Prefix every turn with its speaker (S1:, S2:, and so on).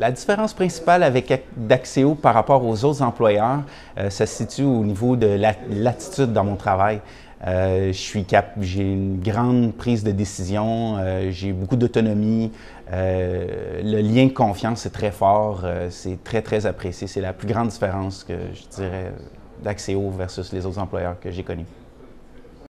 S1: La différence principale avec Daxeo par rapport aux autres employeurs ça euh, se situe au niveau de l'attitude dans mon travail. Euh, j'ai une grande prise de décision, euh, j'ai beaucoup d'autonomie. le lien de confiance est très fort, c'est très très apprécié. C'est la plus grande différence que je dirais d'Axéo versus les autres employeurs que j'ai connus.